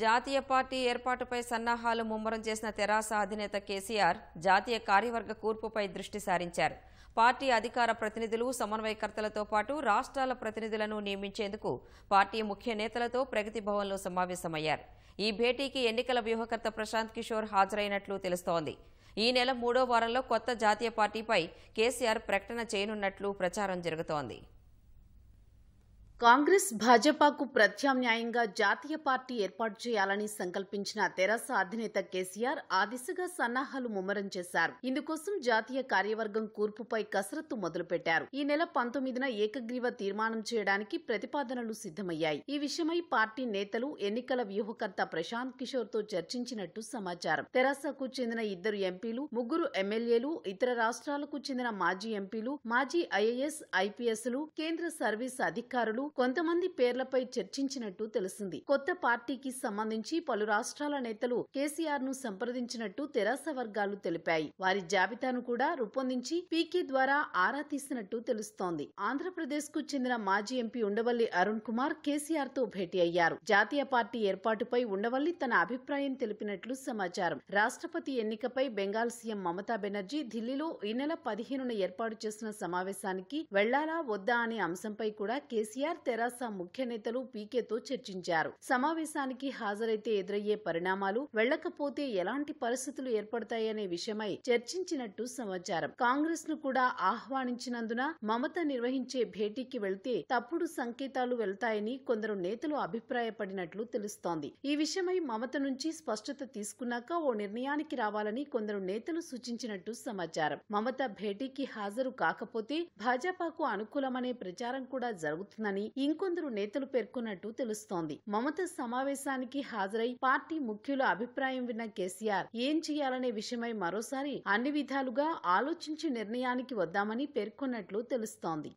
జాతీయ పార్టీ ఏర్పాటుపై సన్నాహాలు ముమ్మరం చేసిన తెరాస అధినేత కేసీఆర్ జాతీయ కార్యవర్గ కూర్పుపై దృష్టి సారించారు పార్టీ అధికార ప్రతినిధులు సమన్వయకర్తలతో పాటు రాష్ట్రాల ప్రతినిధులను నియమించేందుకు పార్టీ ముఖ్య నేతలతో ప్రగతి భవన్లో సమావేశమయ్యారు ఈ భేటీకి ఎన్నికల వ్యూహకర్త ప్రశాంత్ కిషోర్ హాజరైనట్లు తెలుస్తోంది ఈ నెల మూడో వారంలో కొత్త జాతీయ పార్టీపై కేసీఆర్ ప్రకటన చేయనున్నట్లు ప్రచారం జరుగుతోంది కాంగ్రెస్ భాజపాకు ప్రత్యామ్నాయంగా జాతీయ పార్టీ ఏర్పాటు చేయాలని సంకల్పించిన తెరాస అధినేత కేసీఆర్ ఆ దిశగా సన్నాహాలు ముమ్మరం చేశారు ఇందుకోసం జాతీయ కార్యవర్గం కూర్పుపై కసరత్తు మొదలుపెట్టారు ఈ నెల పంతొమ్మిదిన ఏకగ్రీవ తీర్మానం చేయడానికి ప్రతిపాదనలు సిద్ధమయ్యాయి ఈ విషయమై పార్టీ నేతలు ఎన్నికల వ్యూహకర్త ప్రశాంత్ కిషోర్ తో చర్చించినట్టు సమాచారం తెరాసకు చెందిన ఇద్దరు ఎంపీలు ముగ్గురు ఎమ్మెల్యేలు ఇతర రాష్ట్రాలకు చెందిన మాజీ ఎంపీలు మాజీ ఐఏఎస్ ఐపీఎస్లు కేంద్ర సర్వీస్ అధికారులు కొంతమంది పేర్లపై చర్చించినట్టు తెలిసింది కొత్త పార్టీకి సంబంధించి పలు రాష్ట్రాల నేతలు కేసీఆర్ ను సంప్రదించినట్టు తెరాస వర్గాలు తెలిపాయి వారి జాబితాను కూడా రూపొందించి పీకే ద్వారా ఆరా తీసినట్టు తెలుస్తోంది ఆంధ్రప్రదేశ్ కు చెందిన మాజీ ఎంపీ ఉండవల్లి అరుణ్ కుమార్ కేసీఆర్ తో భేటీ అయ్యారు జాతీయ పార్టీ ఏర్పాటుపై ఉండవల్లి తన అభిప్రాయం తెలిపినట్లు సమాచారం రాష్ట్రపతి ఎన్నికపై బెంగాల్ సీఎం మమతా బెనర్జీ ఢిల్లీలో ఈ నెల పదిహేనున ఏర్పాటు చేసిన సమావేశానికి వెళ్లాలా వద్దా అనే అంశంపై కూడా కేసీఆర్ తెరాస ముఖ్య నేతలు పీకేతో చర్చించారు సమావేశానికి హాజరైతే ఎదురయ్యే పరిణామాలు వెళ్లకపోతే ఎలాంటి పరిస్థితులు ఏర్పడతాయనే విషయమై చర్చించినట్టు సమాచారం కాంగ్రెస్ ను కూడా ఆహ్వానించినందున మమత నిర్వహించే భేటీకి వెళ్తే తప్పుడు సంకేతాలు వెళ్తాయని కొందరు నేతలు అభిప్రాయపడినట్లు తెలుస్తోంది ఈ విషయమై మమత నుంచి స్పష్టత తీసుకున్నాక ఓ నిర్ణయానికి రావాలని కొందరు నేతలు సూచించినట్టు సమాచారం మమత భేటీకి హాజరు కాకపోతే భాజపాకు అనుకూలమనే ప్రచారం కూడా జరుగుతుందని ఇంకొందరు నేతలు పేర్కొన్నట్టు తెలుస్తోంది మమత సమావేశానికి హాజరై పార్టీ ముఖ్యుల అభిప్రాయం విన్న కేసీఆర్ ఏం చేయాలనే విషయమై మరోసారి అన్ని విధాలుగా ఆలోచించి నిర్ణయానికి వద్దామని పేర్కొన్నట్లు తెలుస్తోంది